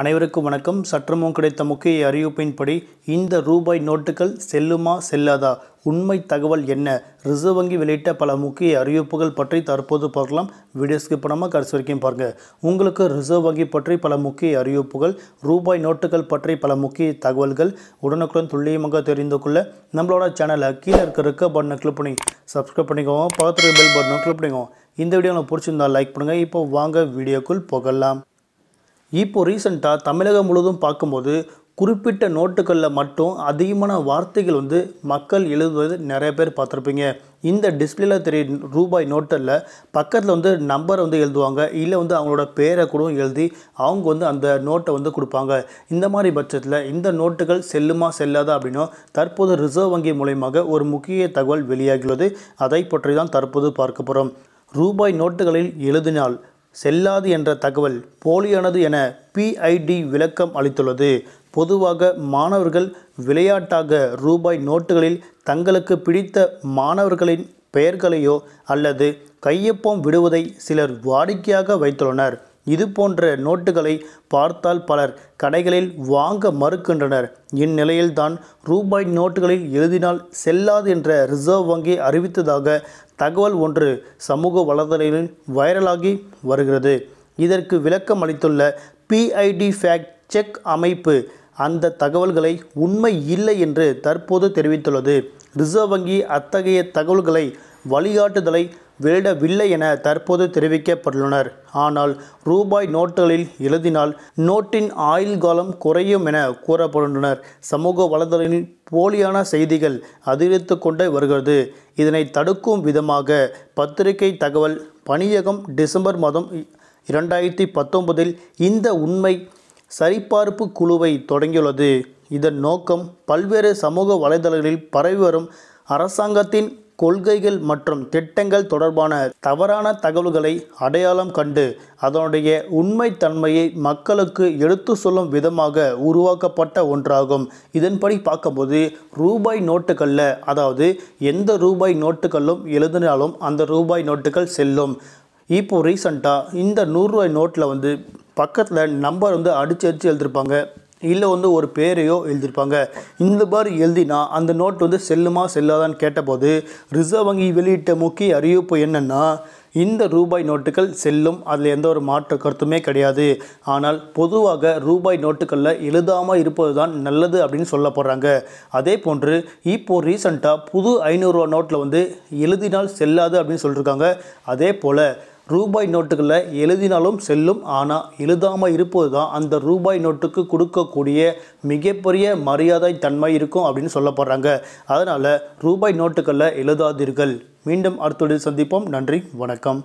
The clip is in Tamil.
அனைவருக்கும் வணக்கம் சற்றுமும் கிடைத்த முக்கிய அறிவிப்பின்படி இந்த ரூபாய் நோட்டுகள் செல்லுமா செல்லாதா உண்மை தகவல் என்ன ரிசர்வ் வங்கி வெளியிட்ட பல முக்கிய அறிவிப்புகள் பற்றி தற்போது பார்க்கலாம் வீடியோஸ்க்கு பணமாக கடைசி வரைக்கும் பாருங்கள் உங்களுக்கு ரிசர்வ் வங்கி பற்றி பல முக்கிய அறிவிப்புகள் ரூபாய் நோட்டுகள் பற்றி பல முக்கிய தகவல்கள் உடனுக்குடன் துல்லியமாக தெரிந்து கொள்ள நம்மளோட சேனலை கீழே இருக்க இருக்க பட்டனை கிளிக் பண்ணி சப்ஸ்கிரைப் பண்ணிக்கோங்க பக்கத்தில் பெல் பட்டனை கிளிக் பண்ணிக்கோங்க இந்த வீடியோ உங்களுக்கு பிடிச்சிருந்தால் லைக் பண்ணுங்கள் இப்போ வாங்க வீடியோக்குள் போகலாம் இப்போது ரீசெண்டாக தமிழகம் முழுவதும் பார்க்கும்போது குறிப்பிட்ட நோட்டுகளில் மட்டும் அதிகமான வார்த்தைகள் வந்து மக்கள் எழுதுவது நிறைய பேர் பார்த்துருப்பீங்க இந்த டிஸ்பிளேல தெரிய ரூபாய் நோட்டில் பக்கத்தில் வந்து நம்பர் வந்து எழுதுவாங்க இல்லை வந்து அவங்களோட பேரை கூட எழுதி அவங்க வந்து அந்த நோட்டை வந்து கொடுப்பாங்க இந்த மாதிரி பட்சத்தில் இந்த நோட்டுகள் செல்லுமா செல்லாதா அப்படின்னும் தற்போது ரிசர்வ் வங்கி மூலயமாக ஒரு முக்கிய தகவல் வெளியாகியுள்ளது அதை பற்றி தான் தற்போது பார்க்க போகிறோம் ரூபாய் நோட்டுகளில் எழுதினால் செல்லாது என்ற தகவல் போலியானது என பிஐடி விளக்கம் அளித்துள்ளது பொதுவாக மாணவர்கள் விளையாட்டாக ரூபாய் நோட்டுகளில் தங்களுக்கு பிடித்த மாணவர்களின் பெயர்களையோ அல்லது கையொப்பம் விடுவதை சிலர் வாடிக்கையாக வைத்துள்ளனர் இது போன்ற நோட்டுகளை பார்த்தால் பலர் கடைகளில் வாங்க மறுக்கின்றனர் இந்நிலையில்தான் ரூபாய் நோட்டுகளில் எழுதினால் செல்லாது என்ற ரிசர்வ் வங்கி அறிவித்ததாக தகவல் ஒன்று சமூக வலைதளங்களில் வைரலாகி வருகிறது இதற்கு விளக்கம் அளித்துள்ள பிஐடி ஃபேக்ட் செக் அமைப்பு அந்த தகவல்களை உண்மை இல்லை என்று தற்போது தெரிவித்துள்ளது ரிசர்வ் வங்கி அத்தகைய தகவல்களை வழிகாட்டுதலை வெளியிடவில்லை என தற்போது தெரிவிக்கப்பட்டுள்ளனர் ஆனால் ரூபாய் நோட்டுகளில் எழுதினால் நோட்டின் ஆயுள் காலம் குறையும் என கூறப்படுகின்றனர் சமூக வலைதளங்களில் போலியான செய்திகள் அதிகரித்து கொண்டே வருகிறது இதனை தடுக்கும் விதமாக பத்திரிகை தகவல் பணியகம் டிசம்பர் மாதம் இரண்டாயிரத்தி பத்தொன்பதில் இந்த உண்மை சரிபார்ப்பு குழுவை தொடங்கியுள்ளது இதன் நோக்கம் பல்வேறு சமூக வலைதளங்களில் பரவி வரும் அரசாங்கத்தின் கொள்கைகள் மற்றும் திட்டங்கள் தொடர்பான தவறான தகவல்களை அடையாளம் கண்டு அதனுடைய உண்மைத்தன்மையை மக்களுக்கு எடுத்து சொல்லும் விதமாக உருவாக்கப்பட்ட ஒன்றாகும் இதன்படி பார்க்கும்போது ரூபாய் நோட்டுகளில் அதாவது எந்த ரூபாய் நோட்டுகளும் எழுதினாலும் அந்த ரூபாய் நோட்டுகள் செல்லும் இப்போது ரீசண்டாக இந்த நூறுரூவாய் நோட்டில் வந்து பக்கத்தில் நம்பர் வந்து அடித்து அடித்து எழுதியிருப்பாங்க இல்லை வந்து ஒரு பேரையோ எழுதியிருப்பாங்க இந்த மாதிரி எழுதினா அந்த நோட் வந்து செல்லுமா செல்லாதான்னு கேட்டபோது ரிசர்வ் வங்கி வெளியிட்ட முக்கிய அறிவிப்பு என்னென்னா இந்த ரூபாய் நோட்டுகள் செல்லும் அதில் எந்த ஒரு மாற்று கருத்துமே கிடையாது ஆனால் பொதுவாக ரூபாய் நோட்டுகளில் எழுதாமல் இருப்பது தான் நல்லது அப்படின்னு சொல்ல போகிறாங்க அதே போன்று இப்போது ரீசண்டாக புது ஐநூறுரூவா நோட்டில் வந்து எழுதினால் செல்லாது அப்படின்னு சொல்லியிருக்காங்க அதே போல் ரூபாய் நோட்டுகளை எழுதினாலும் செல்லும் ஆனால் எழுதாமல் இருப்பது தான் அந்த ரூபாய் நோட்டுக்கு கொடுக்கக்கூடிய மிகப்பெரிய மரியாதை தன்மை இருக்கும் அப்படின்னு சொல்லப்படுறாங்க அதனால் ரூபாய் நோட்டுகளை எழுதாதீர்கள் மீண்டும் அடுத்த சந்திப்போம் நன்றி வணக்கம்